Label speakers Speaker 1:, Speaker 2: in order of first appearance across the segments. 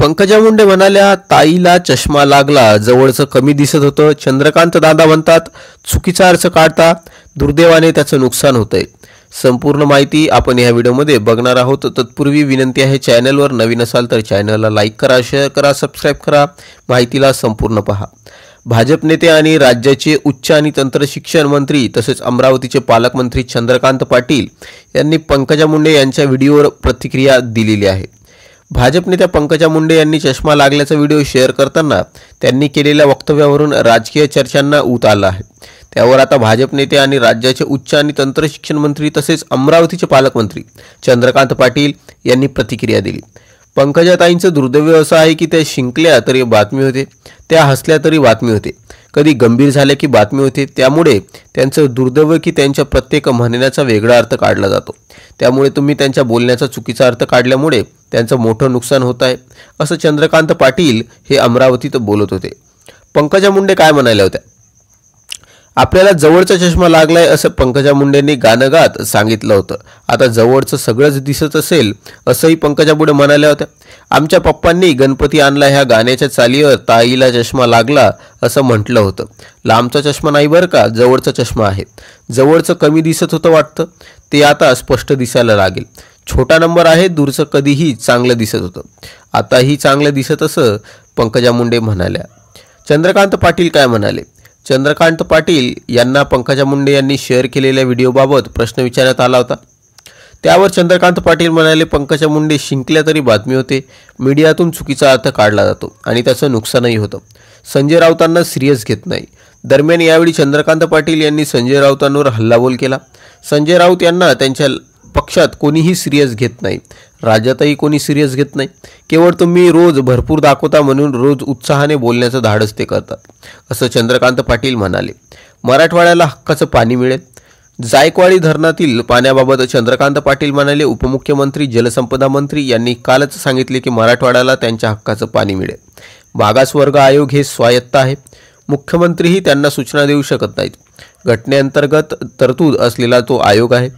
Speaker 1: पंकजा मुंडे म्हणाल्या ताईला चष्मा लागला जवळचं कमी दिसत होतं चंद्रकांत दादा म्हणतात चुकीचा अर्थ काढता दुर्दैवाने त्याचं नुकसान होतंय संपूर्ण माहिती आपण या व्हिडिओमध्ये बघणार आहोत तत्पूर्वी विनंती आहे चॅनलवर नवीन असाल तर चॅनलला लाईक करा शेअर करा सबस्क्राईब करा माहितीला संपूर्ण पहा भाजप नेते आणि राज्याचे उच्च आणि तंत्र शिक्षण मंत्री तसेच अमरावतीचे पालकमंत्री चंद्रकांत पाटील यांनी पंकजा मुंडे यांच्या व्हिडिओवर प्रतिक्रिया दिलेली आहे भाजप नेत्या पंकजा मुंडे यांनी चष्मा लागल्याचा व्हिडिओ शेअर करताना त्यांनी केलेल्या वक्तव्यावरून राजकीय चर्चांना ऊत आला आहे त्यावर आता भाजप नेते आणि राज्याचे उच्च आणि तंत्रशिक्षण मंत्री तसेच अमरावतीचे पालकमंत्री चंद्रकांत पाटील यांनी प्रतिक्रिया दिली पंकजाताईंचं दुर्दैव असं आहे की त्या शिंकल्या तरी बातमी होते त्या हसल्या तरी बातमी होते कधी गंभीर झाल्या की बातमी होते त्यामुळे त्यांचं दुर्दैव की त्यांच्या प्रत्येक म्हणण्याचा वेगळा अर्थ काढला जातो त्यामुळे तुम्ही त्यांच्या बोलण्याचा चुकीचा अर्थ काढल्यामुळे त्यांचं मोठं नुकसान होत आहे असं चंद्रकांत पाटील हे अमरावतीत बोलत होते पंकजा मुंडे काय म्हणाल्या होत्या आपल्याला जवळचा चष्मा लागलाय असं पंकजा मुंडेंनी गाणं गात सांगितलं होतं आता जवळचं सगळंच दिसत असेल असंही पंकजा मुंडे म्हणाल्या होत्या आमच्या पप्पांनी गणपती आणला ह्या गाण्याच्या चालीवर ताईला चष्मा लागला असं म्हटलं होतं लांबचा चष्मा नाही बरं का जवळचा चष्मा आहे जवळचं कमी दिसत होतं वाटतं ते आता स्पष्ट दिसायला लागेल छोटा नंबर आहे दूरचं कधीही चांगलं दिसत होतं आताही चांगलं दिसत असं पंकजा मुंडे म्हणाल्या चंद्रकांत पाटील काय म्हणाले चंद्रकांत पाटील यांना पंकजा मुंडे यांनी शेअर केलेल्या व्हिडिओबाबत प्रश्न विचारण्यात आला होता त्यावर चंद्रकांत पाटील म्हणाले पंकजा मुंडे शिंकल्या तरी बातमी होते मीडियातून चुकीचा अर्थ काढला जातो आणि त्याचं नुकसानही होतं संजय राऊतांना सिरियस घेत नाही दरम्यान यावेळी चंद्रकांत पाटील यांनी संजय राऊतांवर हल्लाबोल केला संजय राऊत यांना त्यांच्या पक्षात कोणीही सिरियस घेत नाही राज्यातही कोणी सिरियस घेत नाही केवळ तुम्ही रोज भरपूर दाखवता म्हणून रोज उत्साहाने बोलण्याचं धाडस ते करतात असं चंद्रकांत पाटील म्हणाले मराठवाड्याला हक्काचं पाणी मिळेल जायकवाडी धरणातील पाण्याबाबत चंद्रकांत पाटील म्हणाले उपमुख्यमंत्री जलसंपदा मंत्री यांनी कालच सांगितले की मराठवाड्याला त्यांच्या हक्काचं पाणी मिळेल मागासवर्ग आयोग हे स्वायत्त आहे मुख्यमंत्रीही त्यांना सूचना देऊ शकत नाहीत घटनेअंतर्गत तरतूद असलेला तो आयोग आहे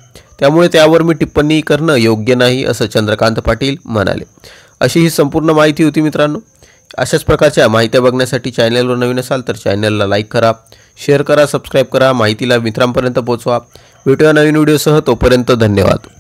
Speaker 1: त्यामुळे त्यावर मी टिप्पणी करणं योग्य नाही असं चंद्रकांत पाटील म्हणाले अशी ही संपूर्ण माहिती होती मित्रांनो अशाच प्रकारच्या माहिती बघण्यासाठी चॅनलवर नवीन असाल तर चॅनलला लाईक करा शेअर करा सबस्क्राईब करा माहितीला मित्रांपर्यंत पोचवा भेटूया नवीन व्हिडिओसह तोपर्यंत धन्यवाद